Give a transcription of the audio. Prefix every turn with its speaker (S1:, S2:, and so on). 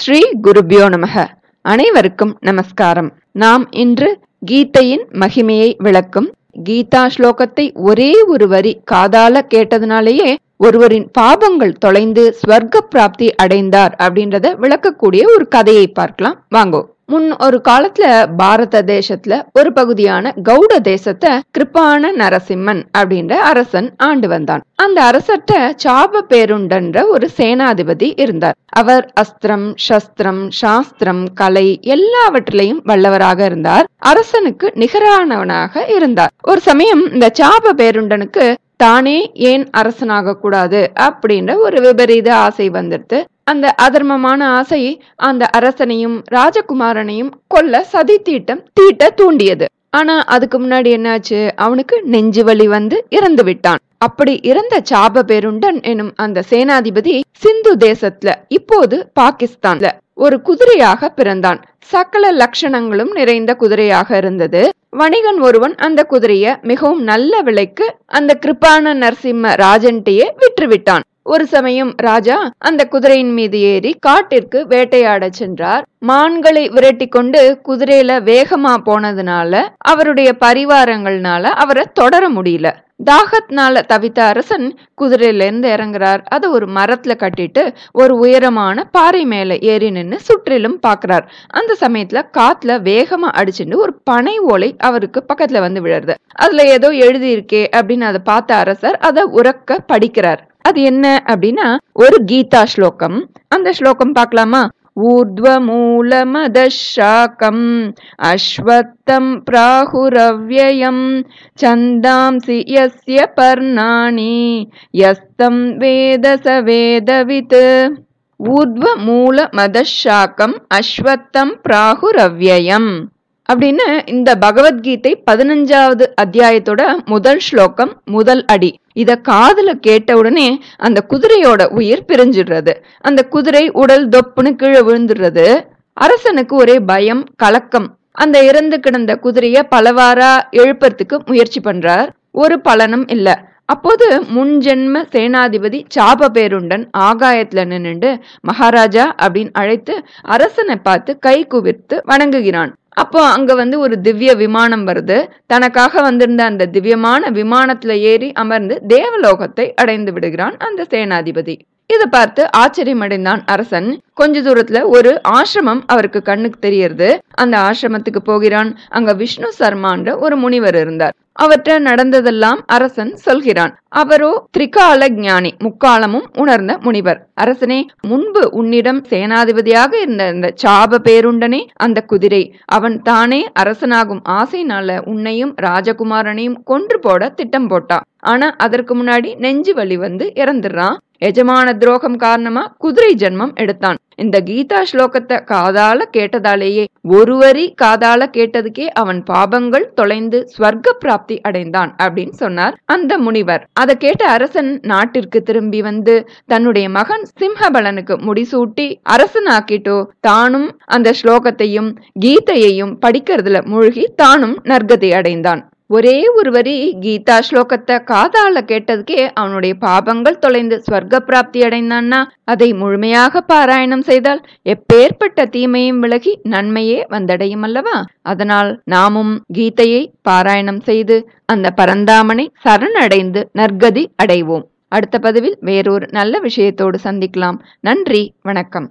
S1: ஸ்ரீ குருபியோ நமக அனைவருக்கும் நமஸ்காரம் நாம் இன்று கீதையின் மகிமையை விளக்கும் கீதா ஸ்லோகத்தை ஒரே ஒரு வரி காதால கேட்டதுனாலேயே ஒருவரின் பாபங்கள் தொலைந்து ஸ்வர்க்க பிராப்தி அடைந்தார் அப்படின்றத விளக்கக்கூடிய ஒரு கதையை பார்க்கலாம் வாங்கோ முன் ஒரு காலத்துல பாரத தேசத்துல ஒரு பகுதியான கவுட தேசத்தை கிருப்பான நரசிம்மன் அப்படின்ற அரசன் ஆண்டு வந்தான் அந்த அரசர்கிட்ட சாப பேருண்டன்ற ஒரு சேனாதிபதி இருந்தார் அவர் அஸ்திரம் சஸ்திரம் சாஸ்திரம் கலை எல்லாவற்றிலையும் வல்லவராக இருந்தார் அரசனுக்கு நிகரானவனாக இருந்தார் ஒரு சமயம் இந்த சாப பேருண்டனுக்கு தானே ஏன் அரசனாக கூடாது அப்படின்ற ஒரு விபரீத ஆசை வந்துட்டு அந்த அதர்மமான ஆசை அந்த அரசனையும் ராஜகுமாரனையும் கொல்ல சதி தீட்டம் தீட்ட தூண்டியது ஆனா அதுக்கு முன்னாடி என்னாச்சு அவனுக்கு நெஞ்சு வலி வந்து இறந்து விட்டான் அப்படி இறந்த சாப பேருண்டன் எனும் அந்த சேனாதிபதி சிந்து தேசத்துல இப்போது பாகிஸ்தான்ல ஒரு குதிரையாக பிறந்தான் சகல லட்சணங்களும் நிறைந்த குதிரையாக இருந்தது வணிகன் ஒருவன் அந்த குதிரைய மிகவும் நல்ல விலைக்கு அந்த கிருப்பான நரசிம்ம ராஜன்டையே விற்றுவிட்டான் ஒரு சமயம் ராஜா அந்த குதிரையின் மீது ஏறி காட்டிற்கு வேட்டையாட சென்றார் மான்களை விரட்டி கொண்டு குதிரையில வேகமா போனதுனால அவருடைய பரிவாரங்கள்னால அவரை தொடர முடியல தாகத்னால தவித்த அரசன் குதிரையிலேருந்து இறங்குறார் அதை ஒரு மரத்துல கட்டிட்டு ஒரு உயரமான பாறை மேல ஏறி நின்று சுற்றிலும் பாக்குறார் அந்த சமயத்துல காத்துல வேகமா அடிச்சுட்டு ஒரு பனை ஓலை அவருக்கு பக்கத்துல வந்து விழருது அதுல ஏதோ எழுதியிருக்கே அப்படின்னு அதை பார்த்த அரசர் அதை உறக்க படிக்கிறார் அது என்ன அப்படின்னா ஒரு கீதா ஸ்லோகம் அந்த ஸ்லோகம் பார்க்கலாமா ஊர்துவ மூல மத சாக்கம் அஸ்வத்தம் பிராகுரவ்யம் சந்தாம்சி யஸ்ய பர்ணாணி யஸ்தம் வேத சவேதவித் ஊர்துவ மூல மத சாக்கம் அஸ்வத்தம் பிராகுரவ்யம் அப்படின்னு இந்த பகவத்கீதை பதினஞ்சாவது அத்தியாயத்தோட முதல் ஸ்லோகம் முதல் அடி இத காதுல கேட்ட உடனே அந்த குதிரையோட உயிர் பிரிஞ்சிடுறது அந்த குதிரை உடல் தொப்புன்னு கீழே விழுந்துடுறது அரசனுக்கு ஒரே பயம் கலக்கம் அந்த இறந்து கிடந்த குதிரைய பலவாரா எழுப்பறதுக்கு முயற்சி பண்றார் ஒரு பலனும் இல்லை அப்போது முன்ஜென்ம சேனாதிபதி சாப பேருண்டன் ஆகாயத்துல நின்னுண்டு மகாராஜா அப்படின்னு அழைத்து அரசனை பார்த்து கை குவித்து வணங்குகிறான் அப்போ அங்க வந்து ஒரு திவ்ய விமானம் வருது தனக்காக வந்திருந்த அந்த திவ்யமான விமானத்துல ஏறி அமர்ந்து தேவலோகத்தை அடைந்து விடுகிறான் அந்த சேனாதிபதி இதை பார்த்து ஆச்சரியமடைந்தான் அரசன் கொஞ்ச தூரத்துல ஒரு ஆசிரமம் அவருக்கு கண்ணுக்கு தெரியறது அந்த ஆசிரமத்துக்கு போகிறான் அங்க விஷ்ணு சர்மான்ற ஒரு முனிவர் இருந்தார் அவற்ற நடந்ததெல்லாம் அரசன் சொல்கிறான் அவரோ திரிகால ஞானி முக்காலமும் உணர்ந்த முனிவர் அரசனே முன்பு உன்னிடம் சேனாதிபதியாக இருந்த இந்த சாப பேருண்டனே அந்த குதிரை அவன் தானே அரசனாகும் ஆசைனால உன்னையும் ராஜகுமாரனையும் கொன்று போட திட்டம் போட்டான் ஆனா அதற்கு முன்னாடி நெஞ்சு வலி வந்து இறந்துடுறான் எஜமான துரோகம் காரணமா குதிரை ஜென்மம் எடுத்தான் இந்த கீதா ஸ்லோகத்தை காதால கேட்டதாலேயே ஒருவரி காதால கேட்டதுக்கே அவன் பாபங்கள் தொலைந்து ஸ்வர்க்க பிராப்தி அடைந்தான் அப்படின்னு சொன்னார் அந்த முனிவர் அதை கேட்ட அரசன் நாட்டிற்கு திரும்பி வந்து தன்னுடைய மகன் சிம்ஹபலனுக்கு முடிசூட்டி அரசனாக்கிட்டோ தானும் அந்த ஸ்லோகத்தையும் கீதையையும் படிக்கிறதுல மூழ்கி தானும் நர்கதை அடைந்தான் ஒரே ஒரு வரி கீதா ஸ்லோகத்தை காதால கேட்டதுக்கே அவனுடைய பாபங்கள் தொலைந்து ஸ்வர்க்க பிராப்தி அடைந்தான்னா அதை முழுமையாக பாராயணம் செய்தால் எப்பேற்பட்ட தீமையும் விலகி நன்மையே வந்தடையும் அல்லவா அதனால் நாமும் கீதையை பாராயணம் செய்து அந்த பரந்தாமனை சரணடைந்து நற்கதி அடைவோம் அடுத்த பதிவில் வேறொரு நல்ல விஷயத்தோடு சந்திக்கலாம் நன்றி வணக்கம்